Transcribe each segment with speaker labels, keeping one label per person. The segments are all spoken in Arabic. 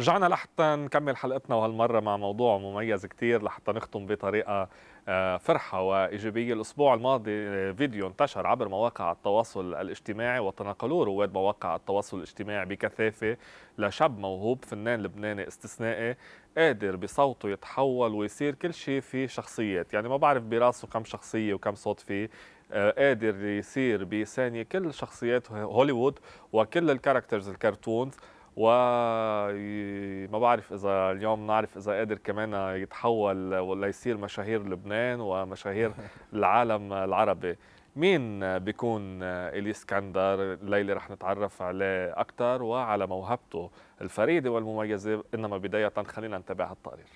Speaker 1: رجعنا لحتى نكمل حلقتنا وهالمرة مع موضوع مميز كتير لحتى نختم بطريقة آه، فرحة وإيجابية الأسبوع الماضي آه، فيديو انتشر عبر مواقع التواصل الاجتماعي وتناقلوه رواد مواقع التواصل الاجتماعي بكثافة لشاب موهوب فنان لبناني استثنائي قادر بصوته يتحول ويصير كل شيء في شخصيات يعني ما بعرف براسه كم شخصية وكم صوت فيه آه، قادر يصير بثانية كل شخصيات هوليوود وكل الكاركترز الكرتونز وما بعرف اذا اليوم نعرف اذا قادر كمان يتحول ولا يصير مشاهير لبنان ومشاهير العالم العربي مين بيكون الاسكندر الليلة رح نتعرف عليه أكثر وعلى موهبته الفريدة والمميزة إنما بداية خلينا نتابع هالتقرير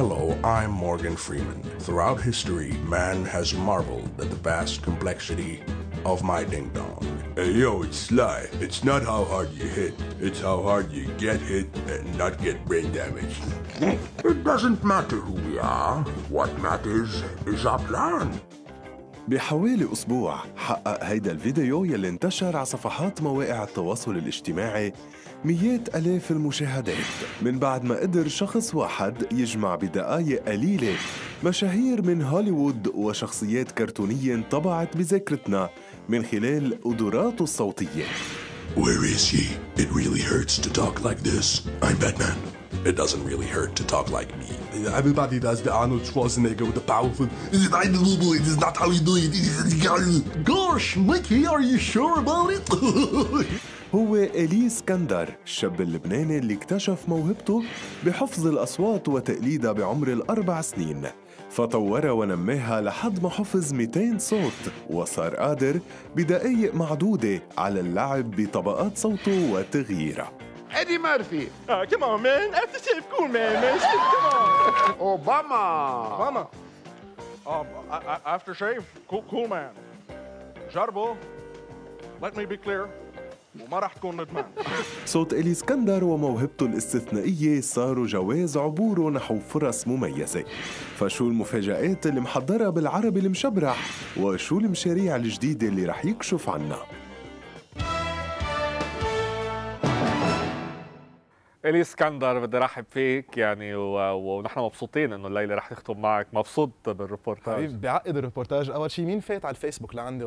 Speaker 2: Hello, I'm Morgan Freeman. Throughout
Speaker 3: history, man has marveled at the vast complexity of my ding dong. Hey yo, it's Sly. It's not how hard you hit, it's how hard you get hit and not get brain damage. it doesn't matter who we are. What matters is our plan. بحوالي أسبوع حقق هيدا الفيديو يلي انتشر على صفحات مواقع التواصل الاجتماعي مئات ألاف المشاهدات من بعد ما قدر شخص واحد يجمع بدقايق قليلة مشاهير من هوليوود وشخصيات كرتونية انطبعت بذاكرتنا من خلال قدراته الصوتية Where is he? It really hurts to talk like this. I'm Batman. It doesn't really hurt to talk like me. Everybody does the Arnold Schwarzenegger with the powerful. Is it I do it? Is not how you do it? Gosh, Mickey, are you sure about it? هو إلي اسكندر الشاب اللبناني اللي اكتشف موهبته بحفظ الأصوات وتقليدها بعمر الأربع سنين فطور ونماها لحد ما حفظ 200 صوت وصار قادر بدقايق معدودة على اللعب بطبقات صوته وتغييره
Speaker 2: ادي مارفي اه كمان مان انت شيف كول مان مان شيف كمان اوباما اوباما افتر شيف كول مان جربوا let me be clear وما راح تكون ندمان
Speaker 3: صوت إلي اسكندر وموهبته الاستثنائية صاروا جواز عبوره نحو فرص مميزة فشو المفاجآت اللي محضرها بالعربي المشبرح وشو المشاريع الجديدة اللي رح يكشف عنها
Speaker 1: الي اسكندر بدي رحب فيك يعني ونحن مبسوطين انه الليله رح تختم معك مبسوط بالريبورتاج حبيبي
Speaker 2: بعقد الريبورتاج اول شيء مين فات على الفيسبوك لعندي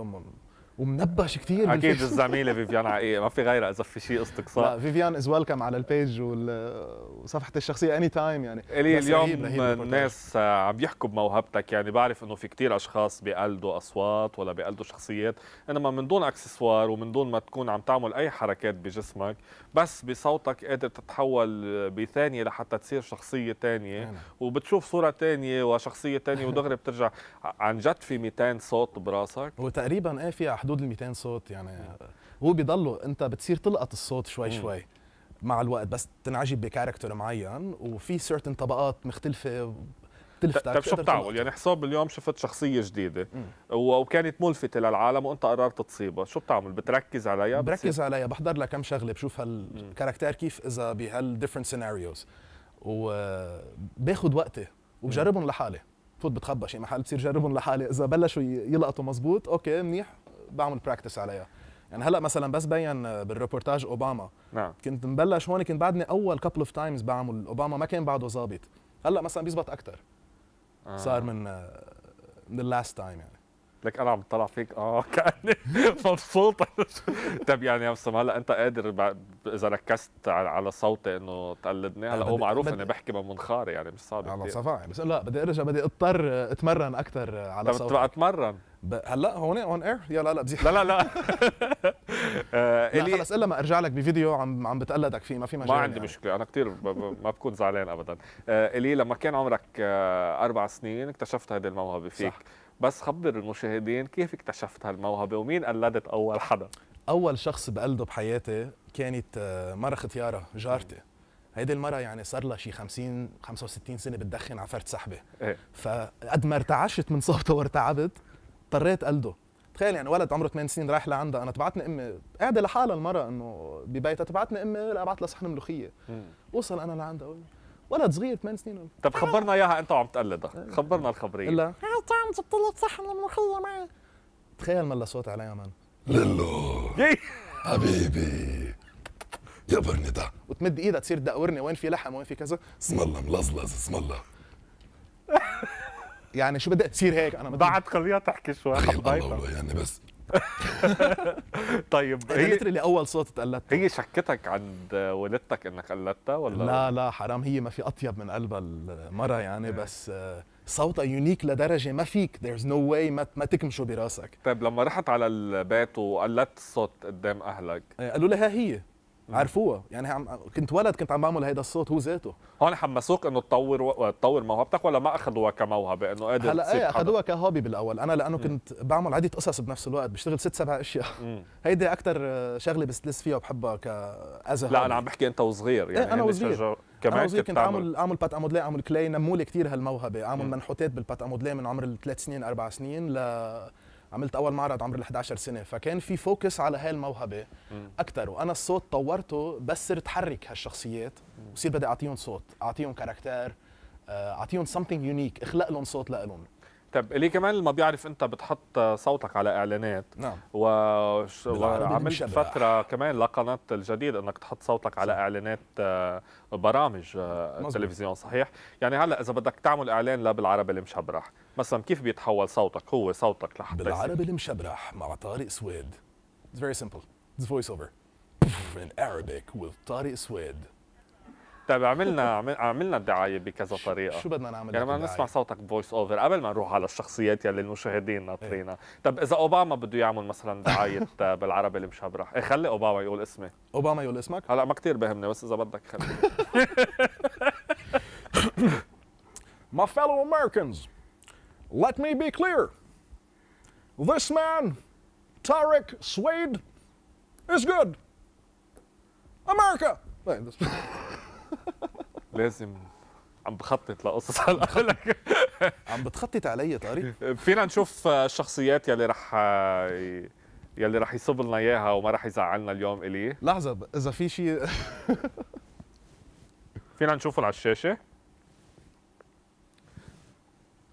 Speaker 2: ومنبش كثير اكيد الزميله
Speaker 1: فيفيان حقيقه ما في غيرها اذا في شيء استقصاء لا
Speaker 2: فيفيان از ويلكم على البيج وصفحتي الشخصيه اني تايم يعني الي اليوم رهيب رهيب
Speaker 1: الناس عم يحكوا بموهبتك يعني بعرف انه في كثير اشخاص بيقلدوا اصوات ولا بيقلدوا شخصيات انما من دون اكسسوار ومن دون ما تكون عم تعمل اي حركات بجسمك بس بصوتك قادر تتحول بثانيه لحتى تصير شخصيه ثانيه وبتشوف صوره ثانيه وشخصيه ثانيه ودغري بترجع عن جد في 200 صوت براسك
Speaker 2: هو تقريبا ايه في بحدود ال 200 صوت يعني هو بيضلوا انت بتصير تلقط الصوت شوي شوي مع الوقت بس تنعجب بكاركتر معين وفي سيرتن طبقات مختلفه
Speaker 1: بتلفتك طيب شو بتعمل يعني حساب اليوم شفت شخصيه جديده وكانت ملفته للعالم وانت قررت تصيبها شو بتعمل بتركز عليها بركز
Speaker 2: عليها بحضر لها كم شغله بشوف هالكاركتير كيف اذا بهالديفرنت سيناريوز وباخذ وقتي وبجربهم لحالي فوت بتخبى شي محل بتصير جربهم لحالي اذا بلشوا يلقطوا مزبوط اوكي منيح بعمل براكتس عليها يعني هلا مثلا بس بين بالريبورتاج اوباما نعم كنت مبلش هون كنت بعدني اول كابل اوف تايمز بعمل اوباما ما كان بعده ظابط هلا مثلا بيزبط اكثر آه. صار من آه، من اللاست تايم يعني لك انا
Speaker 1: عم بطلع فيك اه كاني مبسوط طيب يعني يا هلا انت قادر اذا ركزت على صوتي انه تقلدني هلا هو معروف اني بحكي من يعني مش صعب على صفا بس
Speaker 2: لا بدي ارجع بدي اضطر اتمرن اكثر على طيب صوتي طب
Speaker 1: اتمرن هلا هون اون اير يا لا لا بزيح لا لا لا آه، لا خلص الا
Speaker 2: ما ارجع لك بفيديو عم عم بتقلدك فيه ما في مجال ما عندي يعني.
Speaker 1: مشكله انا كثير ما بكون زعلان ابدا آه، الي لما كان عمرك آه، اربع سنين اكتشفت هذه الموهبه فيك صح. بس خبر المشاهدين كيف اكتشفت هالموهبه ومين قلدت اول حدا
Speaker 2: اول شخص بقلده بحياتي كانت مره ختياره جارتي هيدي المره يعني صار لها شي 50 65 سنه بتدخن على فرد سحبه إيه؟ فقد ما ارتعشت من صوتها وارتعبت اضطريت قلده تخيل يعني ولد عمره 8 سنين رايح لعندها انا تبعتني امي قاعده لحالها المره انه ببيتها تبعتني امي ابعث لها صحن ملوخيه وصل انا لعندها اقول ولد صغير 8 سنين
Speaker 1: طب خبرنا اياها انت وعم تقلدها خبرنا الخبريه لا
Speaker 2: قاعد عم جبت لك صحن ملوخيه معي تخيل ملا علي عليها مان للو حبيبي يا برني ده وتمد ايدها تصير تدورني وين في لحم وين في كذا اسم الله ملزلز اسم الله يعني شو بدي اصير هيك انا بعد خليها تحكي شوي الله يعني بس
Speaker 1: طيب هي اللي اول صوت تقلدت هي شكتك عند والدتك انك قلدتها ولا لا لا
Speaker 2: حرام هي ما في اطيب من قلبها المره يعني إيه. بس آه، صوتها يونيك لدرجه ما فيك ذيرز نو واي ما, ما تكمشه براسك
Speaker 1: طيب لما رحت على البيت وقلدت الصوت قدام اهلك إيه، قالوا لها هي
Speaker 2: عرفوها يعني عم كنت ولد كنت عم بعمل هيدا الصوت هو
Speaker 1: ذاته هون حمسوك انه تطور و... تطور موهبتك ولا ما اخذوها كموهبه انه قادر هلا ايه اخذوها
Speaker 2: كهوبي بالاول انا لانه كنت بعمل عده قصص بنفس الوقت بشتغل ست سبع اشياء هيدي اكثر شغله بستلس فيها وبحبها كازا لا انا عم
Speaker 1: بحكي انت وصغير إيه، يعني ايه انا وصغير كمان أنا كنت, كنت اعمل
Speaker 2: اعمل بات امودلي اعمل كلاي نموا لي كثير هالموهبه اعمل منحوتات بالبات امودلي من عمر الثلاث سنين اربع سنين ل عملت اول معرض عمر ال11 سنه فكان في فوكس على هاي الموهبه اكثر وانا الصوت طورته بس صرت حرك هالشخصيات وصير بدي اعطيهم صوت اعطيهم كاركتر آه، اعطيهم سمثينج يونيك اخلق لهم صوت لهم
Speaker 1: طب ليه كمان ما بيعرف انت بتحط صوتك على اعلانات نعم و... وعملت فتره كمان لقناه الجديد انك تحط صوتك على اعلانات آه، برامج التلفزيون آه، صحيح يعني هلا اذا بدك تعمل اعلان لا بالعربي المشبرح مثلا كيف بيتحول صوتك هو صوتك لحتى بالعربي
Speaker 2: المشبرح مع طارق سويد It's very simple. It's voice over. in Arabic with طارق سويد
Speaker 1: طيب عملنا عملنا الدعايه بكذا طريقه شو بدنا نعمل يعني بدنا نسمع صوتك فويس اوفر قبل ما نروح على الشخصيات يلي المشاهدين ناطرينها إيه. طيب اذا اوباما بده يعمل مثلا دعايه بالعربي المشبرح إيه خلي اوباما يقول اسمي اوباما يقول اسمك هلا ما كثير بهمني بس اذا بدك خلي My fellow Americans, let
Speaker 2: me be clear. This man, Tarek Swade, is good. America!
Speaker 1: لازم عم بخطط لقصص هلا لك عم بتخطط علي طارق فينا نشوف الشخصيات يلي رح يلي رح يصب لنا اياها وما رح يزعلنا اليوم الي لحظه اذا في شيء فينا نشوفه على الشاشه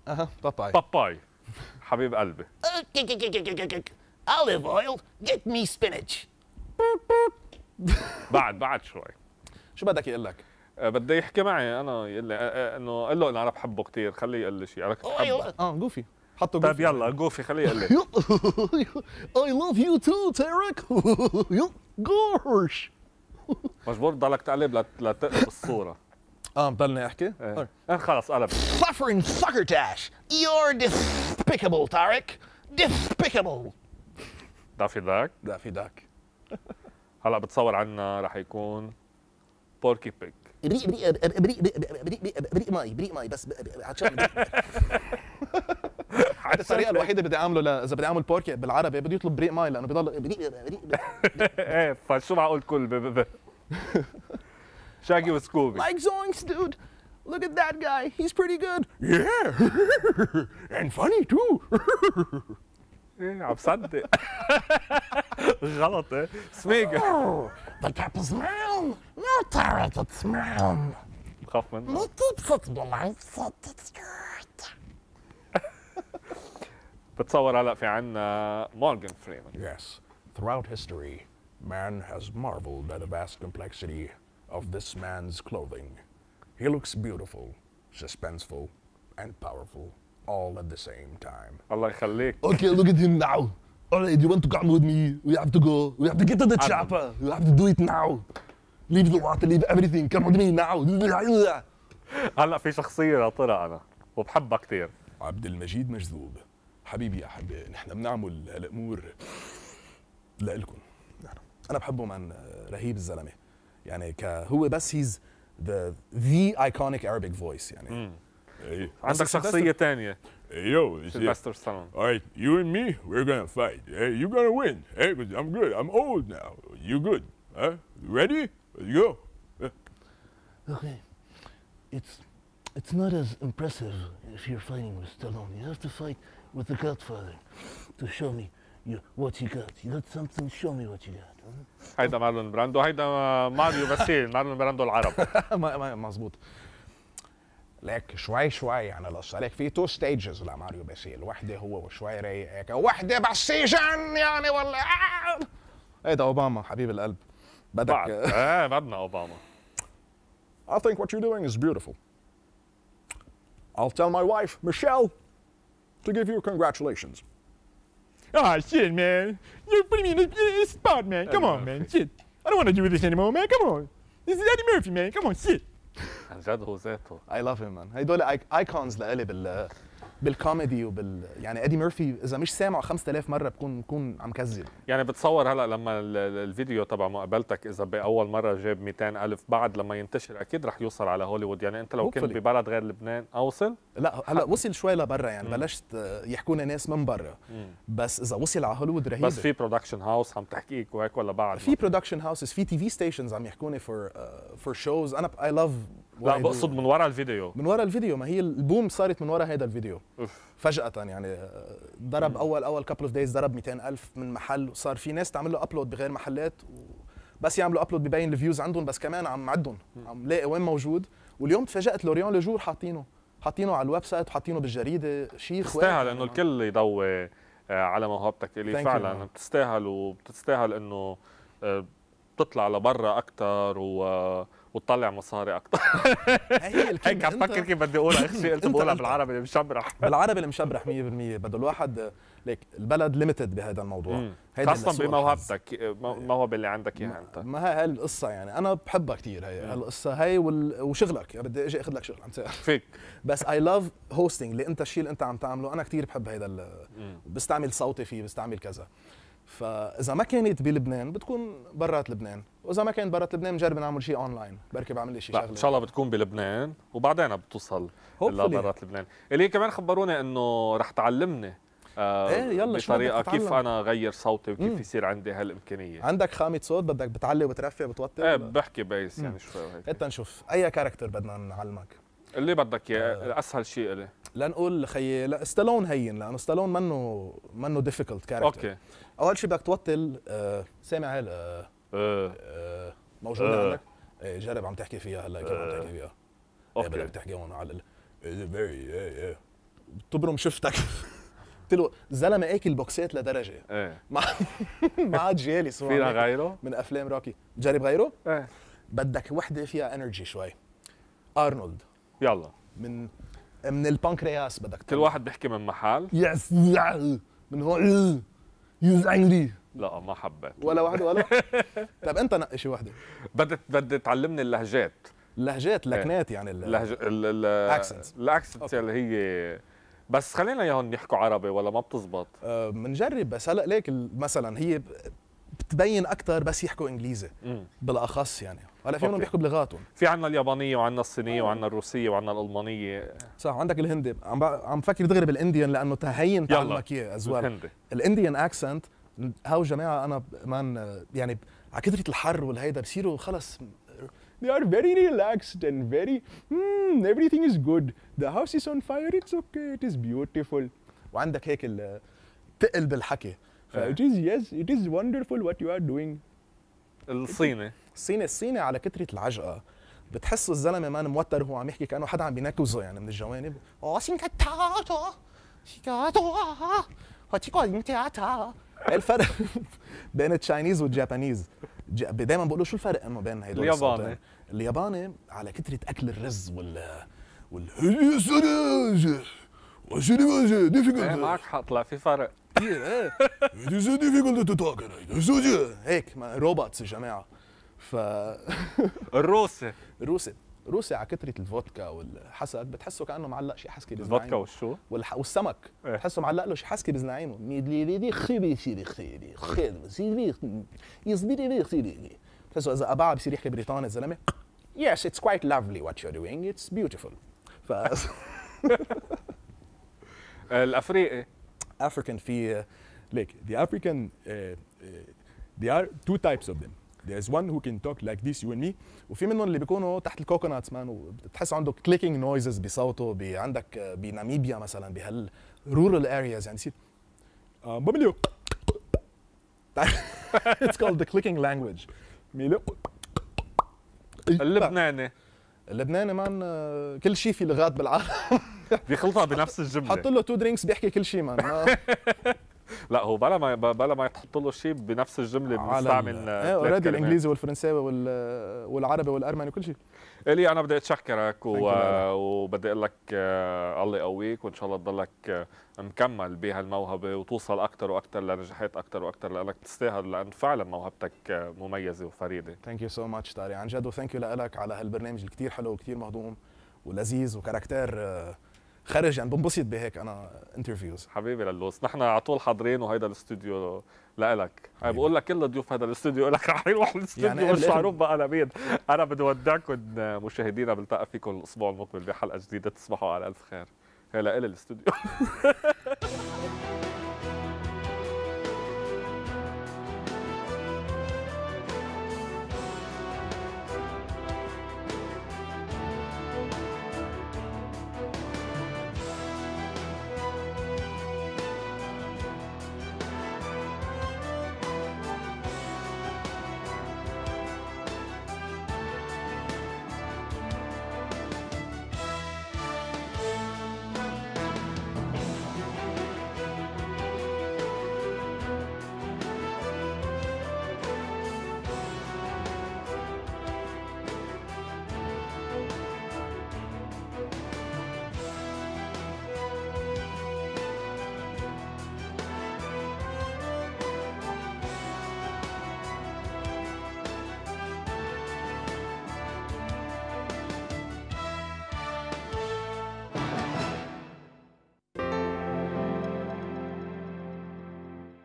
Speaker 1: اها باباي باباي حبيب قلبي
Speaker 2: اوليف اويل جيت مي سبينج
Speaker 1: بعد بعد شوي شو بدك يقول لك آه، بده يحكي معي انا يقول لي آه، آه، انه قال له انه انا بحبه كثير خليه يقول لي شيء انا كنت بحبه اه جوفي حطه طيب، جوفي طيب يلا جوفي خليه يقول لي
Speaker 2: اي لاف يو تو تيرك جوش
Speaker 1: مجبور تضلك تقلب لتقلب الصوره اه بضلني احكي؟ إيه. طيب. ايه خلص قلب Suffering sucker dash You're
Speaker 2: despicable تارك Despicable
Speaker 1: دافي داك دافي داك هلا بتصور عنا رح يكون بوركي بيك بريق
Speaker 2: بريق بريق بريق بريق ماي بريق ماي بس عطشان الطريقه الوحيده بدي اعمله اذا بدي اعمل بورك بالعربي بده يطلب بريق ماي لانه بضل بريق بريق
Speaker 1: ايه فشو معقول كل شاكي وسكوبي لايك
Speaker 2: زونكس دود Look at that guy. He's pretty good.
Speaker 1: Yeah. and funny too. إيه، عم صدق Rallert, ey. Ist mega. Oh, da gab No turret, it's Raum. Braucht man. it,
Speaker 2: gibt's jetzt Belastet, it's good.
Speaker 1: بتصور هلا في عنا مورغان فريمان. Yes. Throughout history,
Speaker 2: man has marveled at the vast complexity of this man's clothing. He looks beautiful, suspenseful, and powerful all at the same time.
Speaker 1: Allah Khalik. Okay,
Speaker 2: look at him now. alright, you want to come with me? We have to go. We have to get to the chopper. We have to do it now. Leave the water, leave everything. Come with me now.
Speaker 1: هلا في شخصية طلع أنا وبحبها كثير عبد المجيد مجذوب حبيبي يا حبيبي نحن بنعمل هالأمور لإلكم
Speaker 2: أنا بحبه من رهيب الزلمة يعني هو بس هيز ذا ذا ايكونيك Arabic فويس
Speaker 1: يعني إيه. عندك شخصية ثانية Hey, yo,
Speaker 3: Sylvester yeah. Stallone. All right, you and me, we're gonna fight. Hey, you're gonna win. Hey, cause I'm good. I'm old now. You good? Huh? ready? Let's go. Okay, it's it's not as impressive if you're fighting with Stallone. You have to fight
Speaker 2: with the Godfather to show me you, what you got. You got something? Show me what you got.
Speaker 1: هيدا مارلون براندو هيدا ماريو باسيل مارلون براندو العرب
Speaker 2: مظبوط لك شوي شوي يعني القصه لك في تو ستيجز لماريو باسيل وحده هو وشوي رايق هيك وحده بالسجن يعني والله ايه ده اوباما حبيب القلب بدك بعد
Speaker 1: ايه بدنا اوباما
Speaker 2: I think what you're doing is beautiful. I'll tell my wife, Michelle, to give you congratulations. Ah, shit, man. You're putting me in a spot, man. Come on, man. Shit. I don't want to do this anymore, man. Come on. This is Eddie Murphy, man. Come on, shit.
Speaker 1: عن جد هو ذاته اي لاف هيم مان
Speaker 2: هدول ايكونز لإلي بال بالكوميدي وبال يعني ادي ميرفي اذا مش سامعه 5000 مره بكون بكون عم كذب
Speaker 1: يعني بتصور هلا لما الفيديو تبع مقابلتك اذا باول مره جاب 200 الف بعد لما ينتشر اكيد رح يوصل على هوليوود يعني انت لو كنت ببلد غير لبنان اوصل لا هلا وصل
Speaker 2: شوي لبرا يعني م. بلشت يحكونا ناس من برا بس اذا وصل على هوليوود رهيب بس في
Speaker 1: برودكشن هاوس عم تحكيك وهيك ولا بعد في
Speaker 2: برودكشن هاوسز في تي في ستيشنز عم يحكوني فور فور شوز انا اي لاف
Speaker 1: لا بقصد من ورا الفيديو من
Speaker 2: ورا الفيديو ما هي البوم صارت من ورا هذا الفيديو أوف. فجاه يعني آه، ضرب اول اول كابل اوف دايز ضرب 200 الف من محل وصار في ناس تعمل له ابلود بغير محلات و... بس يعملوا ابلود ببين الفيوز عندهم بس كمان عم عدهم عم لاقي وين موجود واليوم تفاجات لوريون لجور حاطينه حاطينه على الويب سايت وحاطينه بالجريده شيء تستاهل
Speaker 1: انه الكل يضوي آه، على موهبتك اللي فعلا بتستاهل وبتستاهل انه آه، تطلع لبرا اكثر و وتطلع مصاري اكثر هي هيك عم بفكر كيف بدي اقولها اخر شيء قلت بقولها بالعربي المشبرح بالعربي
Speaker 2: المشبرح 100% بده الواحد ليك البلد ليمتد بهذا الموضوع خاصة
Speaker 1: بموهبتك الموهبه اللي عندك اياها انت
Speaker 2: ما هي القصه يعني انا بحبها كثير هي القصه هي وشغلك يعني بدي اجي اخذ لك شغل عم فيك بس اي لاف هوستنج اللي انت الشيء اللي انت عم تعمله انا كثير بحب هذا بستعمل صوتي فيه بستعمل كذا فاذا ما كانت بلبنان بتكون برات لبنان واذا ما كانت برات لبنان بنجرب نعمل شيء اونلاين بركي بعمل لي شيء شغله ان شاء
Speaker 1: الله بتكون بلبنان وبعدين بتوصل لبرات لبنان اللي كمان خبروني انه رح تعلمني آه ايه يلا بطريقه كيف انا اغير صوتي وكيف مم. يصير عندي هالامكانيه عندك خامه صوت بدك بتعلي وبترفع وبتوطي ايه بحكي بيس يعني شوي هيك
Speaker 2: حتى نشوف اي كاركتر بدنا نعلمك
Speaker 1: اللي بدك اياه آه. اسهل شيء لي لنقول خيي لا ستالون هين
Speaker 2: لانه ستالون منه منه ديفيكلت كاركتر اوكي اول شيء بدك توطل آه سامع هلا آه،,
Speaker 1: آه. آه موجوده آه. عندك
Speaker 2: ايه جرب عم تحكي فيها هلا كيف عم تحكي فيها إيه، اوكي بدك تحكي هون على ال بتبرم إيه، إيه، شفتك قلت له زلمه اكل بوكسات لدرجه ايه ما عاد جالس صور فينا غيره من افلام روكي جرب غيره ايه بدك وحده فيها انرجي شوي
Speaker 1: ارنولد يلا من من البنكرياس بدك كل واحد بيحكي من محل
Speaker 2: يس من هون يوز انجلي
Speaker 1: لا ما حبيت ولا واحد ولا طيب انت نقي شي وحدة بدك بدك تعلمني اللهجات اللهجات إيه. لكنات يعني اللهج الاكسنت الاكسنت اللي هي بس خلينا اياهم يحكوا عربي ولا ما بتزبط
Speaker 2: بنجرب أه بس هلا ليك مثلا هي تبين اكثر بس يحكوا انجليزي
Speaker 1: بالاخص يعني هلا في منهم بيحكوا بلغاتهم في عندنا اليابانيه وعندنا الصينيه وعندنا الروسيه وعندنا الالمانيه صح وعندك
Speaker 2: الهندي عم عم فكر دغري بالانديان لانه تهين تعلمك اياه از الانديان اكسنت هاو جماعه انا مان يعني على كثره الحر والهيدا بصيروا خلص they are very relaxed and very hmm, everything is good the house is on fire it's okay it is beautiful وعندك هيك تقل بالحكي فإت إز يس إت إز وندرفول وات يو آر دوينج الصيني الصيني الصيني على كثرة العجقة بتحس الزلمه مان موتر وهو عم يحكي كانه حدا عم بينكزه يعني من الجوانب إيه الفرق بين التشاينيز والجابانيز دائما بقولوا شو الفرق انه بين هدول الياباني الياباني على كثره اكل
Speaker 3: الرز وال وال ايه معك حق لا في فرق كثير ايه ديفيكولتي تو توك هيك
Speaker 2: روبوتس يا جماعه ف الروسي الروسي روسي على كثره الفودكا والحسد بتحسه كانه معلق شيء حسكي بزنعيمه الفودكا والشو؟ والح... والسمك إيه؟ بتحسه معلق له شيء حسكي بزنعيمه ميدلي لي لي خيري خيري خيري خيري خيري يصبري لي خيري لي بتحسه اذا قبعه بصير يحكي بريطاني الزلمه يس اتس كويت لافلي وات يو دوينج اتس بيوتيفول ف
Speaker 1: الافريقي
Speaker 2: افريكان في ليك ذا افريكان uh, uh, there are two types of them there's one who can talk like this you and me وفي منهم اللي بيكونوا تحت الكوكوناتس مان وبتحس عنده كليكينج نويزز بصوته بي عندك آه، بناميبيا مثلا بهال رورال ارياز يعني سيت آه، بابليو It's called the clicking language اللبناني اللبناني مان آه، كل شيء في لغات بالعالم
Speaker 1: بيخلطها بنفس الجمله حط له
Speaker 2: تو درينكس بيحكي كل شيء مان
Speaker 1: لا هو بلا ما بلا ما يحط له شيء بنفس الجمله بنستعمل اوريدي الانجليزي
Speaker 2: والفرنساوي والعربي والارمني وكل شيء
Speaker 1: الي انا بدي اتشكرك و... وبدي اقول لك آه، الله يقويك وان شاء الله تضلك آه، مكمل بهالموهبه وتوصل اكثر واكثر لنجاحات اكثر واكثر لانك بتستاهل لان فعلا موهبتك آه، مميزه وفريده
Speaker 2: ثانك يو سو ماتش طارق عن جد وثانك يو لك على هالبرنامج الكثير حلو وكثير مهضوم ولذيذ وكاركتير خارج يعني بنبسط بهيك انا
Speaker 1: انترفيوز حبيبي للوس نحن على طول حاضرين وهيدا الاستوديو لإلك انا بقول لك كل ضيوف هذا الاستوديو لك رح يروح الاستوديو يعني مش معروف بقى لمين انا بدي اودعكم مشاهدينا بلتقى فيكم الاسبوع المقبل بحلقه جديده تصبحوا على الف خير هلا الى الاستوديو